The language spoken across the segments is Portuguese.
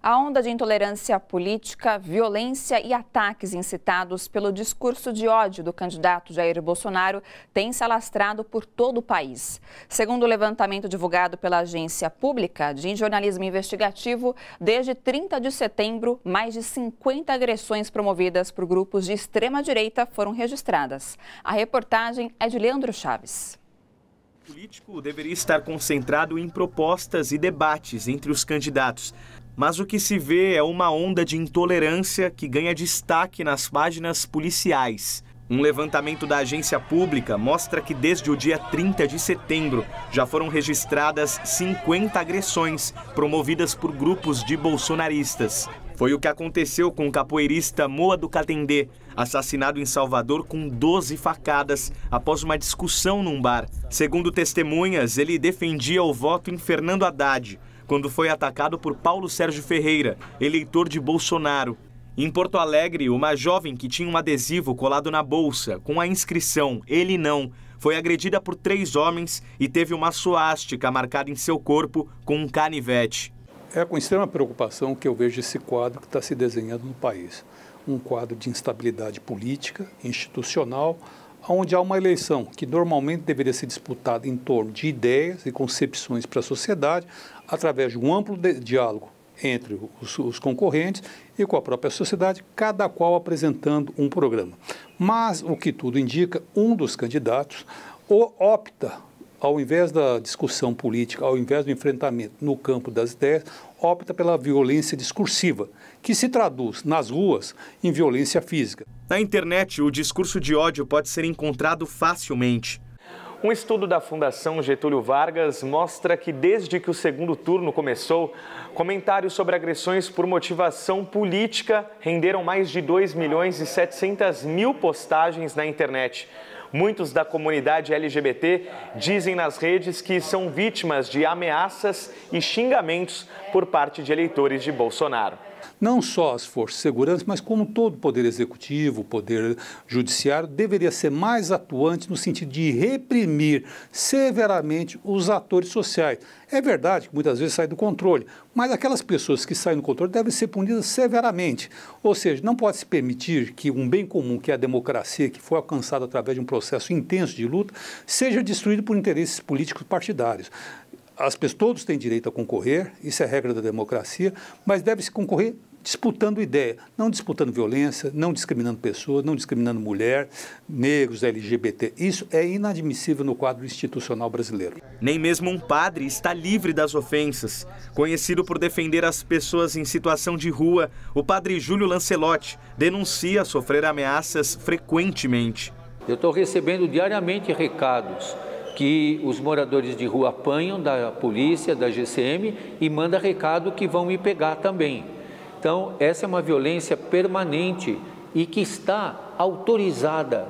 A onda de intolerância política, violência e ataques incitados pelo discurso de ódio do candidato Jair Bolsonaro tem se alastrado por todo o país. Segundo o levantamento divulgado pela agência pública de jornalismo investigativo, desde 30 de setembro, mais de 50 agressões promovidas por grupos de extrema direita foram registradas. A reportagem é de Leandro Chaves. O político deveria estar concentrado em propostas e debates entre os candidatos mas o que se vê é uma onda de intolerância que ganha destaque nas páginas policiais. Um levantamento da agência pública mostra que desde o dia 30 de setembro já foram registradas 50 agressões promovidas por grupos de bolsonaristas. Foi o que aconteceu com o capoeirista Moa do Catendê, assassinado em Salvador com 12 facadas após uma discussão num bar. Segundo testemunhas, ele defendia o voto em Fernando Haddad, quando foi atacado por Paulo Sérgio Ferreira, eleitor de Bolsonaro. Em Porto Alegre, uma jovem que tinha um adesivo colado na bolsa com a inscrição Ele Não foi agredida por três homens e teve uma suástica marcada em seu corpo com um canivete. É com extrema preocupação que eu vejo esse quadro que está se desenhando no país. Um quadro de instabilidade política, institucional, onde há uma eleição que normalmente deveria ser disputada em torno de ideias e concepções para a sociedade, através de um amplo de diálogo entre os, os, concorrentes e com a própria sociedade, cada qual apresentando um programa. Mas, o que tudo indica, um dos candidatos opta ao invés da discussão política, ao invés do enfrentamento no campo das ideias, opta pela violência discursiva, que se traduz nas ruas em violência física. Na internet, o discurso de ódio pode ser encontrado facilmente. Um estudo da Fundação Getúlio Vargas mostra que desde que o segundo turno começou, comentários sobre agressões por motivação política renderam mais de 2 milhões e 700 mil postagens na internet. Muitos da comunidade LGBT dizem nas redes que são vítimas de ameaças e xingamentos por parte de eleitores de Bolsonaro. Não só as forças de segurança, mas como todo o poder executivo, o poder judiciário, deveria ser mais atuante no sentido de reprimir severamente os atores sociais. É verdade que muitas vezes sai do controle, mas aquelas pessoas que saem do controle devem ser punidas severamente. Ou seja, não pode se permitir que um bem comum, que é a democracia, que foi alcançado através de um processo intenso de luta, seja destruído por interesses políticos partidários as pessoas, todos têm direito a concorrer, isso é regra da democracia, mas deve-se concorrer disputando ideia, não disputando violência, não discriminando pessoas, não discriminando mulher, negros, LGBT. Isso é inadmissível no quadro institucional brasileiro. Nem mesmo um padre está livre das ofensas. Conhecido por defender as pessoas em situação de rua, o padre Júlio Lancelotti denuncia sofrer ameaças frequentemente. Eu estou recebendo diariamente recados que os moradores de rua apanham da polícia, da GCM e manda recado que vão me pegar também. Então, essa é uma violência permanente e que está autorizada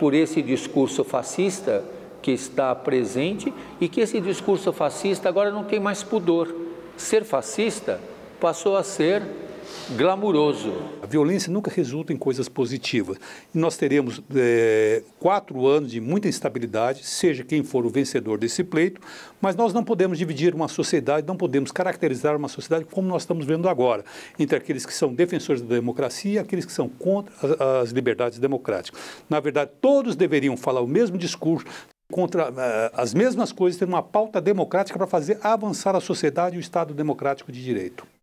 por esse discurso fascista que está presente e que esse discurso fascista agora não tem mais pudor. Ser fascista passou a ser glamuroso. A violência nunca resulta em coisas positivas. Nós teremos é, quatro anos de muita instabilidade, seja quem for o vencedor desse pleito, mas nós não podemos dividir uma sociedade, não podemos caracterizar uma sociedade como nós estamos vendo agora, entre aqueles que são defensores da democracia e aqueles que são contra as, as liberdades democráticas. Na verdade, todos deveriam falar o mesmo discurso, contra uh, as mesmas coisas, ter uma pauta democrática para fazer avançar a sociedade e o Estado democrático de direito.